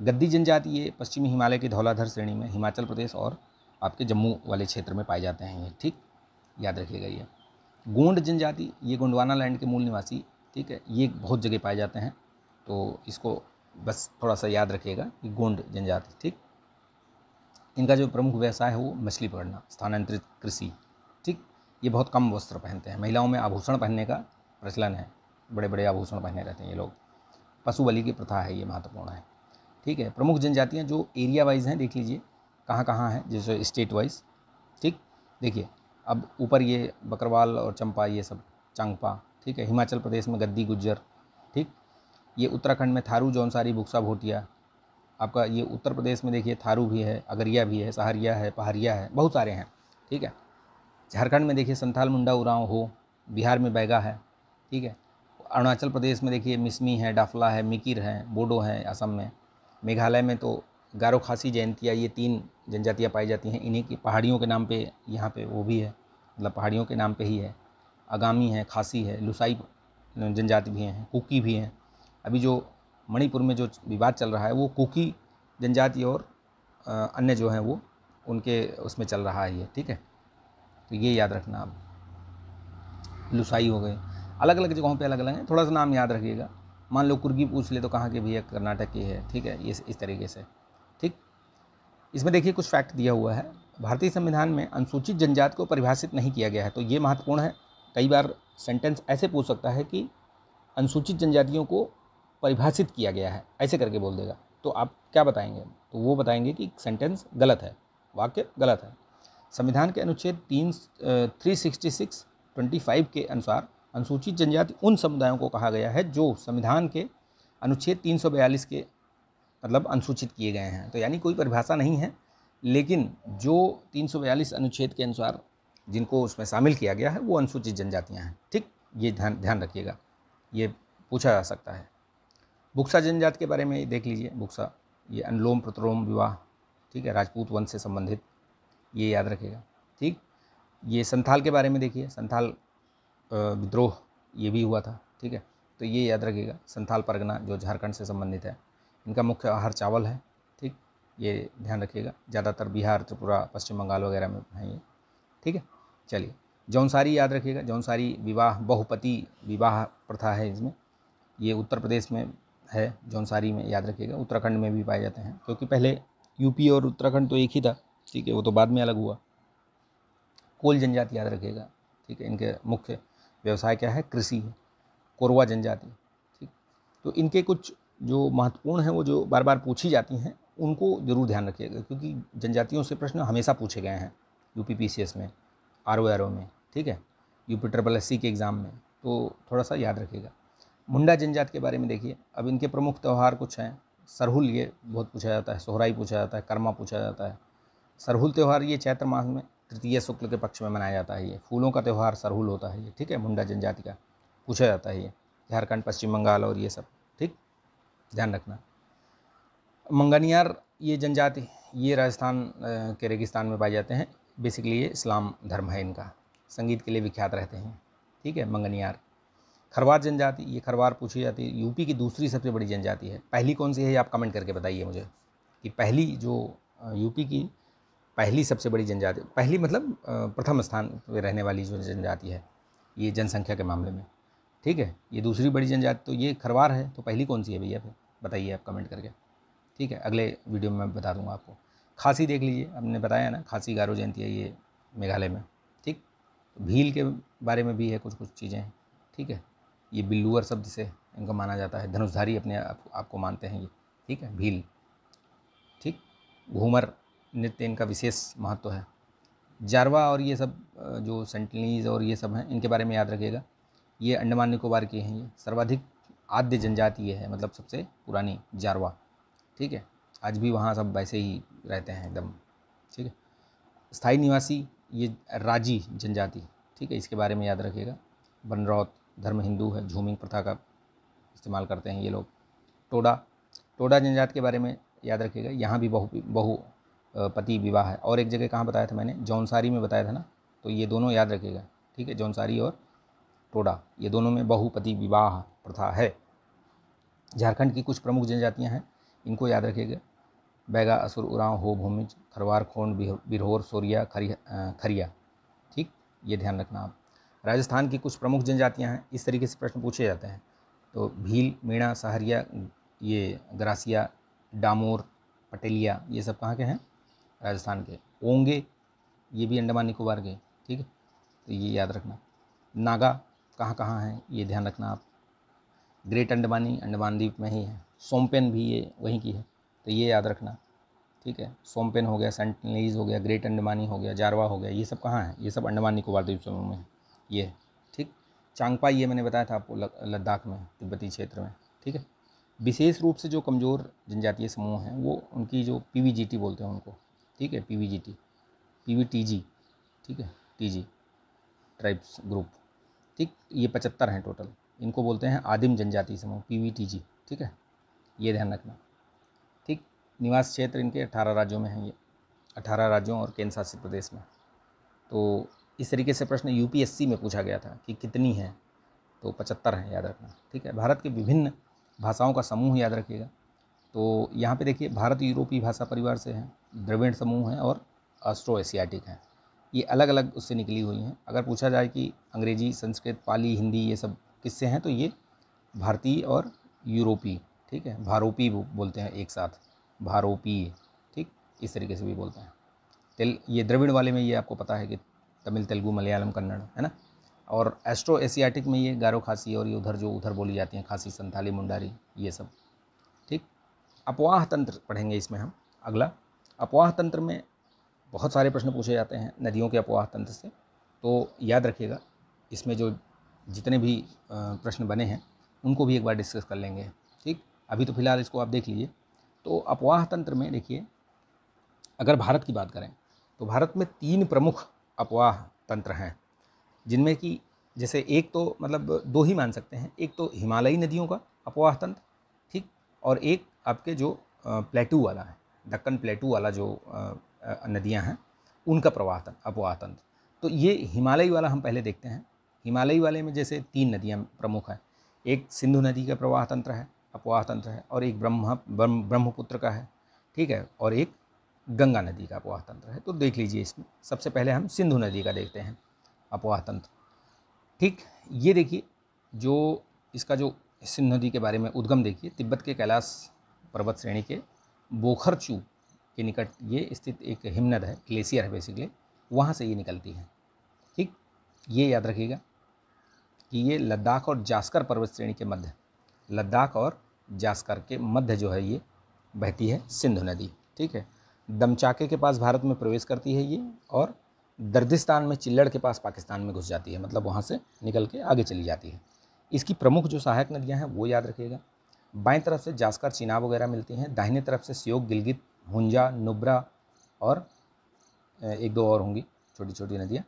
गद्दी जनजाति ये पश्चिमी हिमालय के धौलाधर श्रेणी में हिमाचल प्रदेश और आपके जम्मू वाले क्षेत्र में पाए जाते हैं ये ठीक याद रखिएगा ये गोंड जनजाति ये गोंडवाना लैंड के मूल निवासी ठीक है ये बहुत जगह पाए जाते हैं तो इसको बस थोड़ा सा याद रखिएगा कि गोंड जनजाति ठीक इनका जो प्रमुख व्यवसाय है वो मछली पकड़ना स्थानांतरित कृषि ठीक ये बहुत कम वस्त्र पहनते हैं महिलाओं में आभूषण पहनने का प्रचलन है बड़े बड़े आभूषण पहने रहते हैं ये लोग पशु बलि की प्रथा है ये महत्वपूर्ण है ठीक है प्रमुख जनजातियाँ जो एरिया वाइज हैं देख लीजिए कहाँ कहाँ हैं जैसे स्टेट वाइज ठीक देखिए अब ऊपर ये बकरवाल और चंपा ये सब चंगपा ठीक है हिमाचल प्रदेश में गद्दी गुज्जर ठीक ये उत्तराखंड में थारू जौनसारी बुक्सा भोटिया आपका ये उत्तर प्रदेश में देखिए थारू भी है अगरिया भी है सहरिया है पहाड़िया है बहुत सारे हैं ठीक है झारखंड में देखिए संथाल मुंडा उराव हो बिहार में बैगा है ठीक है अरुणाचल प्रदेश में देखिए मिसमी है डाफला है मिकिर है बोडो है असम में मेघालय में तो गारो खासी जयंतिया ये तीन जनजातियाँ पाई जाती हैं इन्हीं की पहाड़ियों के नाम पे यहाँ पे वो भी है मतलब पहाड़ियों के नाम पे ही है आगामी है खासी है लुसाई जनजाति भी हैं कुकी भी हैं अभी जो मणिपुर में जो विवाद चल रहा है वो कुकी जनजाति और अन्य जो हैं वो उनके उसमें चल रहा है ये ठीक है तो ये याद रखना आप लुसाई हो गए अलग अलग जगहों पे अलग अलग हैं थोड़ा सा नाम याद रखिएगा मान लो कुर्गी पूछ ले तो कहाँ के भैया कर्नाटक की है ठीक है ये इस, इस तरीके से ठीक इसमें देखिए कुछ फैक्ट दिया हुआ है भारतीय संविधान में अनुसूचित जनजाति को परिभाषित नहीं किया गया है तो ये महत्वपूर्ण है कई बार सेंटेंस ऐसे पूछ सकता है कि अनुसूचित जनजातियों को परिभाषित किया गया है ऐसे करके बोल देगा तो आप क्या बताएंगे तो वो बताएंगे कि सेंटेंस गलत है वाक्य गलत है संविधान के अनुच्छेद तीन three sixty six twenty five के अनुसार अनुसूचित जनजाति उन समुदायों को कहा गया है जो संविधान के अनुच्छेद तीन सौ बयालीस के मतलब अनुसूचित किए गए हैं तो यानी कोई परिभाषा नहीं है लेकिन जो तीन सौ बयालीस अनुच्छेद के अनुसार जिनको उसमें शामिल किया गया है वो अनुसूचित जनजातियाँ हैं ठीक ये ध्यान ध्यान रखिएगा ये पूछा जा सकता है बुक्सा जनजात के बारे में देख लीजिए बुक्सा ये अनुलोम प्रतलोम विवाह ठीक है राजपूत वंश से संबंधित ये याद रखेगा ठीक ये संथाल के बारे में देखिए संथाल विद्रोह ये भी हुआ था ठीक है तो ये याद रखिएगा संथाल परगना जो झारखंड से संबंधित है इनका मुख्य आहार चावल है ठीक ये ध्यान रखिएगा ज़्यादातर बिहार त्रिपुरा पश्चिम बंगाल वगैरह में हैं ये ठीक है चलिए जौनसारी याद रखिएगा जौनसारी विवाह बहुपति विवाह प्रथा है इसमें ये उत्तर प्रदेश में है जौनसारी में याद रखिएगा उत्तराखंड में भी पाए जाते हैं क्योंकि पहले यूपी और उत्तराखंड तो एक ही था ठीक है वो तो बाद में अलग हुआ कोल जनजाति याद रखिएगा ठीक है इनके मुख्य व्यवसाय क्या है कृषि है कोरवा जनजाति ठीक तो इनके कुछ जो महत्वपूर्ण हैं वो जो बार बार पूछी जाती हैं उनको ज़रूर ध्यान रखिएगा क्योंकि जनजातियों से प्रश्न हमेशा पूछे गए हैं यू पी में आर ओ में ठीक है U P triple S C के एग्ज़ाम में तो थोड़ा सा याद रखिएगा मुंडा जनजात के बारे में देखिए अब इनके प्रमुख त्यौहार कुछ हैं सरहुल ये बहुत पूछा जाता है सोहराई पूछा जाता है कर्मा पूछा जाता है सरहुल त्यौहार ये चैत्र मास में तृतीय शुक्ल के पक्ष में मनाया जाता है ये फूलों का त्यौहार सरहुल होता है ये ठीक है मुंडा जनजाति का पूछा जाता है ये झारखंड पश्चिम बंगाल और ये सब ठीक ध्यान रखना मंगनियार ये जनजाति ये राजस्थान के रेगिस्तान में पाए जाते हैं बेसिकली ये इस्लाम धर्म है इनका संगीत के लिए विख्यात रहते हैं ठीक है मंगनियार खरवार जनजाति ये खरवार पूछी जाती है यूपी की दूसरी सबसे बड़ी जनजाति है पहली कौन सी है ये आप कमेंट करके बताइए मुझे कि पहली जो यूपी की पहली सबसे बड़ी जनजाति पहली मतलब प्रथम स्थान पर रहने वाली जो जनजाति है ये जनसंख्या के मामले में ठीक है ये दूसरी बड़ी जनजाति तो ये खरवार है तो पहली कौन सी है भैया फिर बताइए आप कमेंट करके ठीक है अगले वीडियो में मैं बता दूंगा आपको खांसी देख लीजिए हमने बताया ना खांसी गारो जयंती है ये मेघालय में ठीक भील के बारे में भी है कुछ कुछ चीज़ें ठीक है ये बिल्लूअर शब्द से इनको माना जाता है धनुषधारी अपने आप, आपको मानते हैं ये ठीक है भील ठीक घूमर नृत्य इनका विशेष महत्व है जारवा और ये सब जो सेंटनीज और ये सब हैं इनके बारे में याद रखिएगा ये अंडमान निकोबार के हैं ये सर्वाधिक आद्य जनजाति ये है मतलब सबसे पुरानी जारवा ठीक है आज भी वहाँ सब वैसे ही रहते हैं एकदम ठीक है स्थायी निवासी ये राजी जनजाति ठीक है इसके बारे में याद रखिएगा बनरौत धर्म हिंदू है झूमिंग प्रथा का इस्तेमाल करते हैं ये लोग टोडा टोडा जनजात के बारे में याद रखिएगा यहाँ भी बहु बहु पति विवाह है और एक जगह कहाँ बताया था मैंने जौनसारी में बताया था ना तो ये दोनों याद रखिएगा ठीक है जौनसारी और टोडा ये दोनों में बहुपति विवाह प्रथा है झारखंड की कुछ प्रमुख जनजातियाँ हैं इनको याद रखिएगा बैगा असुर उराव हो भूमिज खरवार खोंड बिरहोर सोरिया खरिया खरिया ठीक ये ध्यान रखना आप राजस्थान की कुछ प्रमुख जनजातियाँ हैं इस तरीके से प्रश्न पूछे जाते हैं तो भील मीणा सहरिया ये ग्रासिया डामोर पटेलिया ये सब कहाँ के हैं राजस्थान के ओंगे ये भी अंडमान निकोबार के ठीक है तो ये याद रखना नागा कहाँ कहाँ हैं ये ध्यान रखना आप ग्रेट अंडमानी अंडमान द्वीप में ही है सोमपेन भी ये वहीं की है तो ये याद रखना ठीक है सोमपेन हो गया सेंटनलीज हो गया ग्रेट अंडमानी हो गया जारवा हो गया ये सब कहाँ हैं ये सब अंडमान निकोबार द्वीप समूह में है ये ठीक चांगपाई ये मैंने बताया था आपको लद्दाख में तिब्बती क्षेत्र में ठीक है विशेष रूप से जो कमज़ोर जनजातीय समूह हैं वो उनकी जो पीवीजीटी बोलते हैं उनको ठीक है पीवीजीटी पीवीटीजी ठीक है टीजी ट्राइब्स ग्रुप ठीक ये पचहत्तर हैं टोटल इनको बोलते हैं आदिम जनजाति समूह पी ठीक है ये ध्यान रखना ठीक निवास क्षेत्र इनके अठारह राज्यों में हैं ये अठारह राज्यों और केंद्र शासित प्रदेश में तो इस तरीके से प्रश्न यूपीएससी में पूछा गया था कि कितनी है तो पचहत्तर हैं याद रखना ठीक है भारत के विभिन्न भाषाओं का समूह याद रखिएगा तो यहाँ पे देखिए भारत यूरोपीय भाषा परिवार से है द्रविड़ समूह है और ऑस्ट्रो एशियाटिक हैं ये अलग अलग उससे निकली हुई हैं अगर पूछा जाए कि अंग्रेजी संस्कृत पाली हिंदी ये सब किससे हैं तो ये भारतीय और यूरोपीय ठीक है भारोपी बोलते हैं एक साथ भारोपीय ठीक इस तरीके से भी बोलते हैं तेल ये द्रविड़ वाले में ये आपको पता है कि तमिल तेलुगु मलयालम कन्नड़ है ना और एस्ट्रो एशियाटिक में ये गारो खासी और ये उधर जो उधर बोली जाती हैं खासी संथाली मुंडारी ये सब ठीक अपवाह तंत्र पढ़ेंगे इसमें हम अगला अपवाह तंत्र में बहुत सारे प्रश्न पूछे जाते हैं नदियों के अपवाह तंत्र से तो याद रखिएगा इसमें जो जितने भी प्रश्न बने हैं उनको भी एक बार डिस्कस कर लेंगे ठीक अभी तो फिलहाल इसको आप देख लीजिए तो अपवाह तंत्र में देखिए अगर भारत की बात करें तो भारत में तीन प्रमुख अपवाह तंत्र हैं जिनमें कि जैसे एक तो मतलब दो ही मान सकते हैं एक तो हिमालयी नदियों का अपवाह तंत्र ठीक और एक आपके जो प्लेटू वाला है दक्कन प्लेटू वाला जो नदियाँ हैं उनका प्रवाह तंत्र अपवाह तंत्र तो ये हिमालयी वाला हम पहले देखते हैं हिमालयी वाले में जैसे तीन नदियाँ प्रमुख हैं एक सिंधु नदी का प्रवाह तंत्र है अपवाह तंत्र है और एक ब्रह्म ब्रह्मपुत्र का है ठीक है और एक गंगा नदी का अपवाह तंत्र है तो देख लीजिए इसमें सबसे पहले हम सिंधु नदी का देखते हैं अपवाह तंत्र ठीक ये देखिए जो इसका जो सिंधु नदी के बारे में उद्गम देखिए तिब्बत के कैलाश पर्वत श्रेणी के बोखरचू के निकट ये स्थित एक हिमनद है ग्लेशियर है बेसिकली वहाँ से ये निकलती है ठीक ये याद रखिएगा कि ये लद्दाख और जास्कर पर्वत श्रेणी के मध्य लद्दाख और जास्कर के मध्य जो है ये बहती है सिंधु नदी ठीक है दमचाके के पास भारत में प्रवेश करती है ये और दर्दिस्तान में चिल्लड़ के पास पाकिस्तान में घुस जाती है मतलब वहाँ से निकल के आगे चली जाती है इसकी प्रमुख जो सहायक नदियाँ हैं वो याद रखिएगा बाएं तरफ से जास्कर चिनाब वगैरह मिलती हैं दाहिने तरफ से सियोग गिलगित हुंजा नुब्रा और एक दो और होंगी छोटी छोटी नदियाँ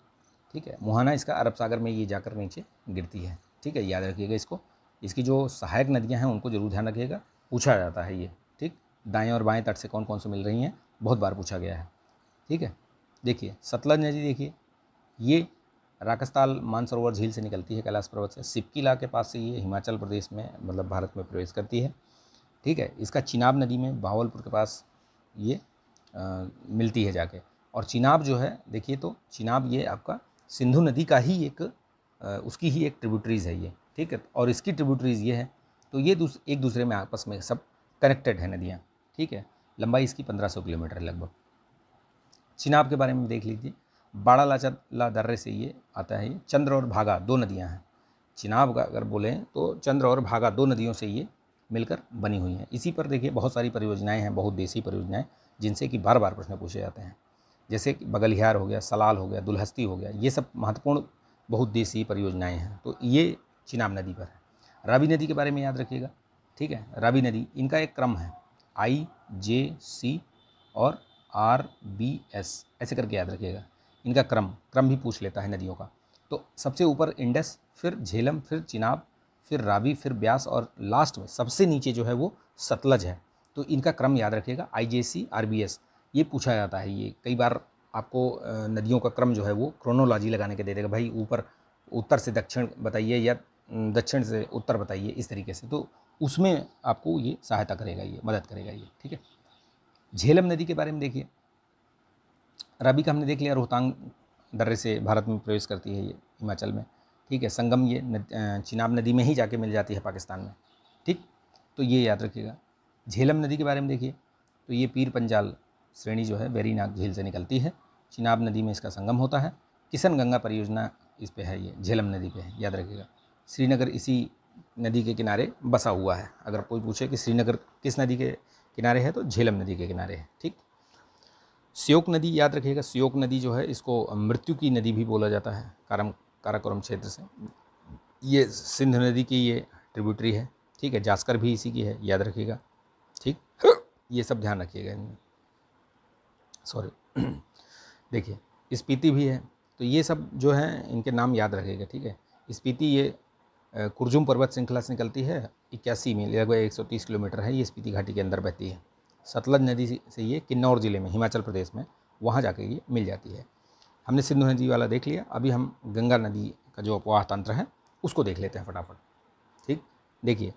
ठीक है मुहाना इसका अरब सागर में ये जाकर नीचे गिरती है ठीक है याद रखिएगा इसको इसकी जो सहायक नदियाँ हैं उनको जरूर ध्यान रखिएगा पूछा जाता है ये ठीक दाएँ और बाएँ तट से कौन कौन से मिल रही हैं बहुत बार पूछा गया है ठीक है देखिए सतलज नदी देखिए ये राकस्ताल मानसरोवर झील से निकलती है कैलाश पर्वत से सिपकीला के पास से ये हिमाचल प्रदेश में मतलब भारत में प्रवेश करती है ठीक है इसका चिनाब नदी में भावलपुर के पास ये आ, मिलती है जाके और चिनाब जो है देखिए तो चिनाब ये आपका सिंधु नदी का ही एक आ, उसकी ही एक ट्रिब्यूटरीज़ है ये ठीक है और इसकी ट्रिब्यूटरीज़ ये है तो ये दूस, एक दूसरे में आपस में सब कनेक्टेड है नदियाँ ठीक है लंबाई इसकी 1500 किलोमीटर है लगभग चिनाब के बारे में देख लीजिए बाड़ा लाचाला दर्रे से ये आता है ये चंद्र और भागा दो नदियाँ हैं चिनाब का अगर बोलें तो चंद्र और भागा दो नदियों से ये मिलकर बनी हुई हैं इसी पर देखिए बहुत सारी परियोजनाएं हैं बहुत देसी परियोजनाएं जिनसे कि बार बार प्रश्न पूछे जाते हैं जैसे कि बगलिहार हो गया सलाल हो गया दुलहस्ती हो गया ये सब महत्वपूर्ण बहुत देसी परियोजनाएं हैं तो ये चिनाब नदी पर है रावी नदी के बारे में याद रखिएगा ठीक है रावी नदी इनका एक क्रम है आई जे सी और आर बी एस ऐसे करके याद रखिएगा इनका क्रम क्रम भी पूछ लेता है नदियों का तो सबसे ऊपर इंडस फिर झेलम फिर चिनाब फिर रावी फिर ब्यास और लास्ट में सबसे नीचे जो है वो सतलज है तो इनका क्रम याद रखिएगा I J C R B S ये पूछा जाता है ये कई बार आपको नदियों का क्रम जो है वो क्रोनोलॉजी लगाने के दे देगा भाई ऊपर उत्तर से दक्षिण बताइए या दक्षिण से उत्तर बताइए इस तरीके से तो उसमें आपको ये सहायता करेगा ये मदद करेगा ये ठीक है झेलम नदी के बारे में देखिए रबी का हमने देख लिया रोहतांग दर्रे से भारत में प्रवेश करती है ये हिमाचल में ठीक है संगम ये नद, चिनाब नदी में ही जाके मिल जाती है पाकिस्तान में ठीक तो ये याद रखिएगा झेलम नदी के बारे में देखिए तो ये पीर पंजाल श्रेणी जो है बैरीनाग झील से निकलती है चिनाब नदी में इसका संगम होता है किशन गंगा परियोजना इस पे है ये झेलम नदी पे है याद रखिएगा श्रीनगर इसी नदी के किनारे बसा हुआ है अगर कोई पूछे कि श्रीनगर किस नदी के किनारे है तो झेलम नदी के किनारे है ठीक सियोक नदी याद रखिएगा सियोक नदी जो है इसको मृत्यु की नदी भी बोला जाता है कारम काराकोरम क्षेत्र से ये सिंध नदी की ये ट्रिब्यूटरी है ठीक है जास्कर भी इसी की है याद रखिएगा ठीक ये सब ध्यान रखिएगा इनमें सॉरी [CLEARS THROAT] देखिए स्पीति भी है तो ये सब जो है इनके नाम याद रखिएगा ठीक है स्पीति ये कुर्जुम पर्वत श्रृंखला से निकलती है इक्यासी मील लगभग एक किलोमीटर है ये स्पीति घाटी के अंदर बहती है सतलज नदी से ये किन्नौर ज़िले में हिमाचल प्रदेश में वहाँ जाकर ये मिल जाती है हमने सिंधु नदी वाला देख लिया अभी हम गंगा नदी का जो अपवाह तंत्र है उसको देख लेते हैं फटाफट ठीक देखिए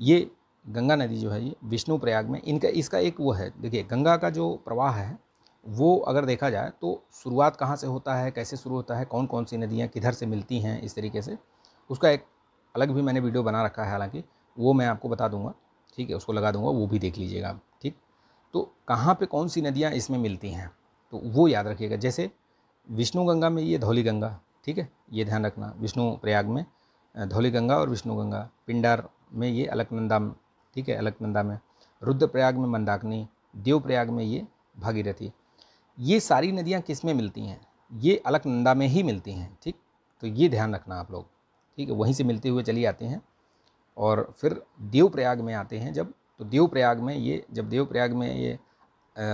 ये गंगा नदी जो है ये विष्णु प्रयाग में इनका इसका एक वो है देखिए गंगा का जो प्रवाह है वो अगर देखा जाए तो शुरुआत कहाँ से होता है कैसे शुरू होता है कौन कौन सी नदियाँ किधर से मिलती हैं इस तरीके से उसका एक अलग भी मैंने वीडियो बना रखा है हालांकि वो मैं आपको बता दूंगा ठीक है उसको लगा दूंगा वो भी देख लीजिएगा आप ठीक तो कहाँ पे कौन सी नदियाँ इसमें मिलती हैं तो वो याद रखिएगा जैसे विष्णु गंगा में ये धौली गंगा ठीक है ये ध्यान रखना विष्णु प्रयाग में धौली गंगा और विष्णु गंगा पिंडार में ये अलकनंदा ठीक है अलकनंदा में रुद्रप्रयाग में मंदाकिनी देवप्रयाग में ये भागीरथी ये सारी नदियाँ किस में मिलती हैं ये अलकनंदा में ही मिलती हैं ठीक तो ये ध्यान रखना आप लोग ठीक है वहीं से मिलते हुए चली आते हैं और फिर देवप्रयाग में आते हैं जब तो देवप्रयाग में ये जब देवप्रयाग में ये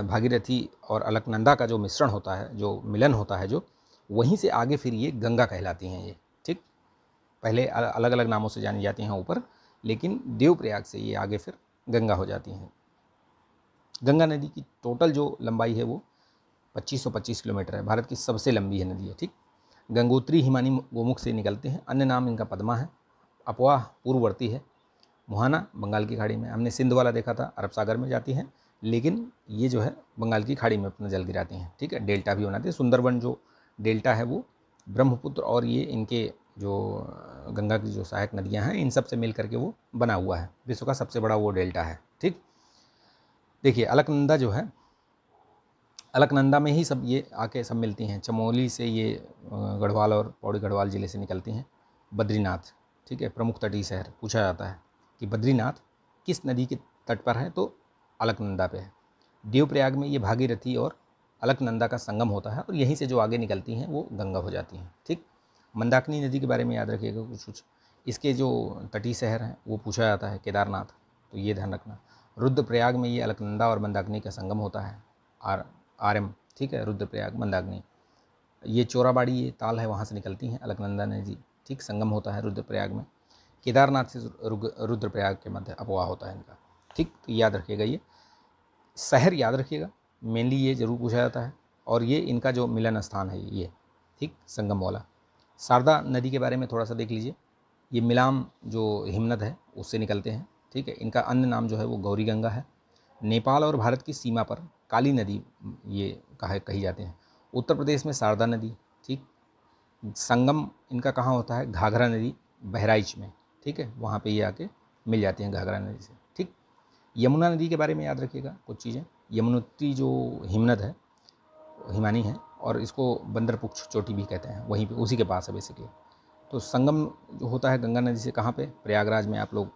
भागीरथी और अलकनंदा का जो मिश्रण होता है जो मिलन होता है जो वहीं से आगे फिर ये गंगा कहलाती हैं ये ठीक पहले अलग अलग नामों से जानी जाती हैं ऊपर लेकिन देवप्रयाग से ये आगे फिर गंगा हो जाती हैं गंगा नदी की टोटल जो लंबाई है वो 2525 किलोमीटर है भारत की सबसे लंबी है नदी है ठीक गंगोत्री हिमानी गोमुख से निकलते हैं अन्य नाम इनका पदमा है अपवाह पूर्ववर्ती है मुहाना बंगाल की खाड़ी में हमने सिंध वाला देखा था अरब सागर में जाती हैं लेकिन ये जो है बंगाल की खाड़ी में अपना जल गिराती हैं ठीक है डेल्टा भी बनाते है सुंदरवन जो डेल्टा है वो ब्रह्मपुत्र और ये इनके जो गंगा की जो सहायक नदियाँ हैं इन सब से मिल करके वो बना हुआ है विश्व का सबसे बड़ा वो डेल्टा है ठीक देखिए अलकनंदा जो है अलकनंदा में ही सब ये आके सब मिलती हैं चमोली से ये गढ़वाल और पौड़ी गढ़वाल ज़िले से निकलती हैं बद्रीनाथ ठीक है प्रमुख तटीय शहर पूछा जाता है कि बद्रीनाथ किस नदी के तट पर है तो अलकनंदा पे है देवप्रयाग में ये भागीरथी और अलकनंदा का संगम होता है और यहीं से जो आगे निकलती हैं वो गंगा हो जाती हैं ठीक मंदाकिनी नदी के बारे में याद रखिएगा कुछ कुछ इसके जो तटीय शहर हैं वो पूछा जाता है केदारनाथ तो ये ध्यान रखना रुद्रप्रयाग में ये अलकनंदा और मंदाकिनी का संगम होता है और आर्यम ठीक है रुद्रप्रयाग मंदाग्नि ये चोराबाड़ी ये ताल है वहाँ से निकलती हैं अलकनंदा नदी ठीक संगम होता है रुद्रप्रयाग में केदारनाथ से रुद्रप्रयाग के मध्य अपवाह होता है इनका ठीक तो याद रखिएगा ये शहर याद रखिएगा मेनली ये जरूर पूछा जाता है और ये इनका जो मिलन स्थान है ये ठीक संगम वाला शारदा नदी के बारे में थोड़ा सा देख लीजिए ये मिलाम जो हिमनद है उससे निकलते हैं ठीक है इनका अन्य नाम जो है वो गौरी गंगा है नेपाल और भारत की सीमा पर काली नदी ये कहा कही जाते हैं उत्तर प्रदेश में शारदा नदी ठीक संगम इनका कहाँ होता है घाघरा नदी बहराइच में ठीक है वहाँ पे ये आके मिल जाते हैं घाघरा नदी से ठीक यमुना नदी के बारे में याद रखिएगा कुछ चीज़ें यमुनोत्री जो हिमनद है हिमानी है और इसको बंदरपुक्ष चोटी भी कहते हैं वहीं पे उसी के पास है बेसिकली तो संगम जो होता है गंगा नदी से कहाँ पे प्रयागराज में आप लोग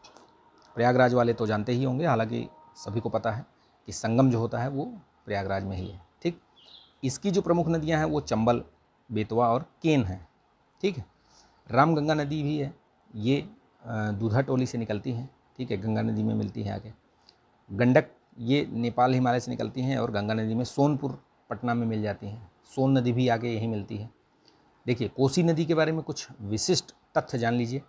प्रयागराज वाले तो जानते ही होंगे हालांकि सभी को पता है कि संगम जो होता है वो प्रयागराज में ही है ठीक इसकी जो प्रमुख नदियाँ हैं वो चंबल बेतवा और केन हैं ठीक है रामगंगा नदी भी है ये दूधा टोली से निकलती हैं ठीक है गंगा नदी में मिलती है आगे गंडक ये नेपाल हिमालय से निकलती हैं और गंगा नदी में सोनपुर पटना में मिल जाती हैं सोन नदी भी आगे यहीं मिलती है देखिए कोसी नदी के बारे में कुछ विशिष्ट तथ्य जान लीजिए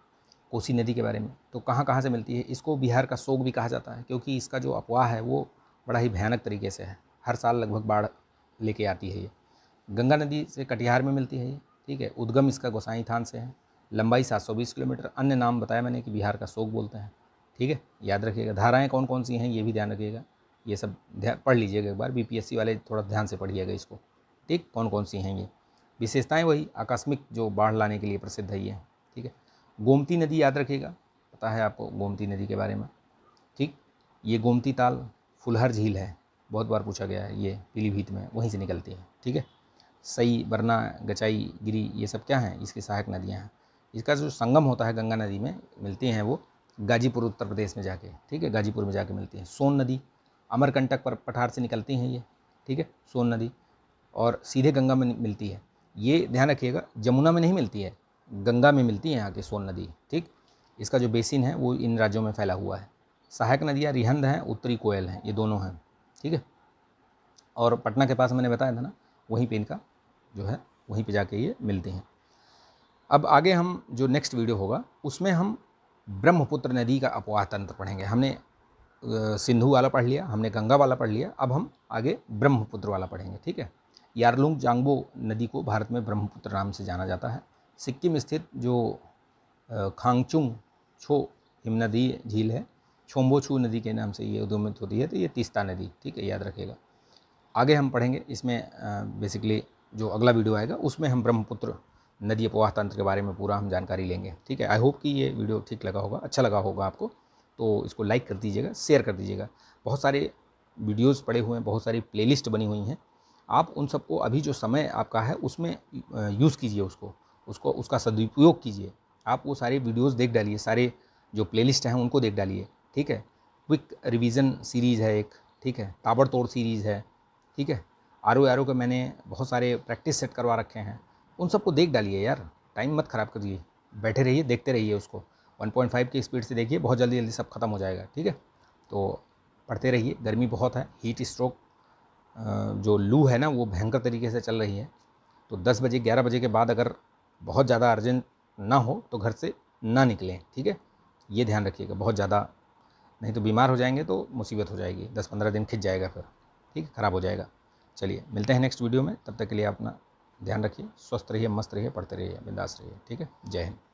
कोसी नदी के बारे में तो कहाँ कहाँ से मिलती है इसको बिहार का सोग भी कहा जाता है क्योंकि इसका जो अफवाह है वो बड़ा ही भयानक तरीके से है हर साल लगभग बाढ़ लेके आती है ये गंगा नदी से कटिहार में मिलती है ये ठीक है उद्गम इसका गोसाई थान से है लंबाई 720 किलोमीटर अन्य नाम बताया मैंने कि बिहार का शोक बोलते हैं ठीक है याद रखिएगा धाराएँ कौन कौन सी हैं ये भी ध्यान रखिएगा ये सब ध्यान पढ़ लीजिएगा एक बार बीपीएससी वाले थोड़ा ध्यान से पढ़िएगा इसको ठीक कौन कौन सी हैं ये विशेषताएँ वही आकस्मिक जो बाढ़ लाने के लिए प्रसिद्ध है ये ठीक है गोमती नदी याद रखिएगा पता है आपको गोमती नदी के बारे में ठीक ये गोमती ताल फुलहर झील है बहुत बार पूछा गया है ये पीलीभीत में वहीं से निकलती है ठीक है सई बरना गचाई गिरी ये सब क्या हैं इसकी सहायक नदियाँ हैं इसका जो संगम होता है गंगा नदी में मिलती हैं वो गाजीपुर उत्तर प्रदेश में जाके ठीक है गाजीपुर में जाके मिलती हैं सोन नदी अमरकंटक पर पठार से निकलती हैं ये ठीक है सोन नदी और सीधे गंगा में मिलती है ये ध्यान रखिएगा जमुना में नहीं मिलती है गंगा में मिलती है यहाँ के सोन नदी ठीक इसका जो बेसिन है वो इन राज्यों में फैला हुआ है सहायक नदियाँ रिहंद हैं उत्तरी कोयल हैं ये दोनों हैं ठीक है और पटना के पास मैंने बताया था ना वहीं पे इनका जो है वहीं पे जाके ये मिलते हैं अब आगे हम जो नेक्स्ट वीडियो होगा उसमें हम ब्रह्मपुत्र नदी का अपवाह तंत्र पढ़ेंगे हमने सिंधु वाला पढ़ लिया हमने गंगा वाला पढ़ लिया अब हम आगे ब्रह्मपुत्र वाला पढ़ेंगे ठीक है यारलुंग जांगबो नदी को भारत में ब्रह्मपुत्र नाम से जाना जाता है सिक्किम स्थित जो खांगचुंग छो हिमनदी झील है छोम्बोछू नदी के नाम से ये उद्गमित होती है तो ये तीस्ता नदी ठीक है याद रखेगा आगे हम पढ़ेंगे इसमें बेसिकली जो अगला वीडियो आएगा उसमें हम ब्रह्मपुत्र नदी अपवाह तंत्र के बारे में पूरा हम जानकारी लेंगे ठीक है आई होप कि ये वीडियो ठीक लगा होगा अच्छा लगा होगा आपको तो इसको लाइक कर दीजिएगा शेयर कर दीजिएगा बहुत सारे वीडियोज़ पड़े हुए हैं बहुत सारी प्लेलिस्ट बनी हुई हैं आप उन सबको अभी जो समय आपका है उसमें यूज़ कीजिए उसको उसको उसका सदुपयोग कीजिए आप वो सारे वीडियोज़ देख डालिए सारे जो प्लेलिस्ट हैं उनको देख डालिए ठीक है क्विक रिवीजन सीरीज़ है एक ठीक है ताबड़तोड़ सीरीज़ है ठीक है आर ओ आर ओ के मैंने बहुत सारे प्रैक्टिस सेट करवा रखे हैं उन सबको देख डालिए यार टाइम मत ख़राब करिए बैठे रहिए देखते रहिए उसको 1.5 की स्पीड से देखिए बहुत जल्दी जल्दी सब खत्म हो जाएगा ठीक है तो पढ़ते रहिए गर्मी बहुत है हीट स्ट्रोक जो लू है ना वो भयंकर तरीके से चल रही है तो 10 बजे 11 बजे के बाद अगर बहुत ज़्यादा अर्जेंट ना हो तो घर से ना निकलें ठीक है ये ध्यान रखिएगा बहुत ज़्यादा नहीं तो बीमार हो जाएंगे तो मुसीबत हो जाएगी दस पंद्रह दिन खिंच जाएगा फिर ठीक है ख़राब हो जाएगा चलिए मिलते हैं नेक्स्ट वीडियो में तब तक के लिए अपना ध्यान रखिए स्वस्थ रहिए मस्त रहिए पढ़ते रहिए बिंदास रहिए ठीक है जय हिंद